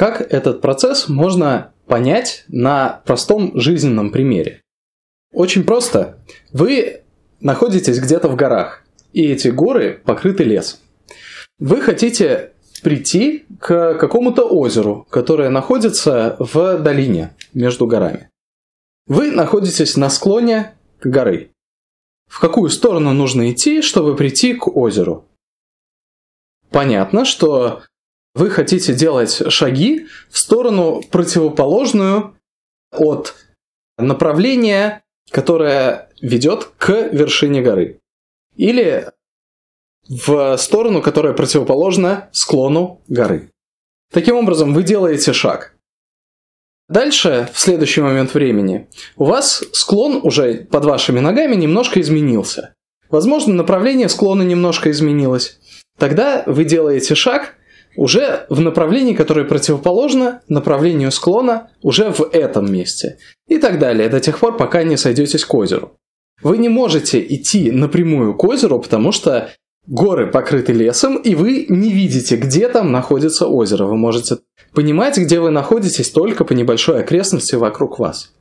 Как этот процесс можно понять на простом жизненном примере? Очень просто. Вы находитесь где-то в горах, и эти горы покрыты лесом. Вы хотите прийти к какому-то озеру, которое находится в долине между горами. Вы находитесь на склоне горы. В какую сторону нужно идти, чтобы прийти к озеру? Понятно, что вы хотите делать шаги в сторону противоположную от направления, которое ведет к вершине горы. Или в сторону, которая противоположна склону горы. Таким образом, вы делаете шаг. Дальше, в следующий момент времени, у вас склон уже под вашими ногами немножко изменился. Возможно, направление склона немножко изменилось. Тогда вы делаете шаг уже в направлении, которое противоположно направлению склона, уже в этом месте. И так далее, до тех пор, пока не сойдетесь к озеру. Вы не можете идти напрямую к озеру, потому что горы покрыты лесом, и вы не видите, где там находится озеро. Вы можете понимать, где вы находитесь только по небольшой окрестности вокруг вас.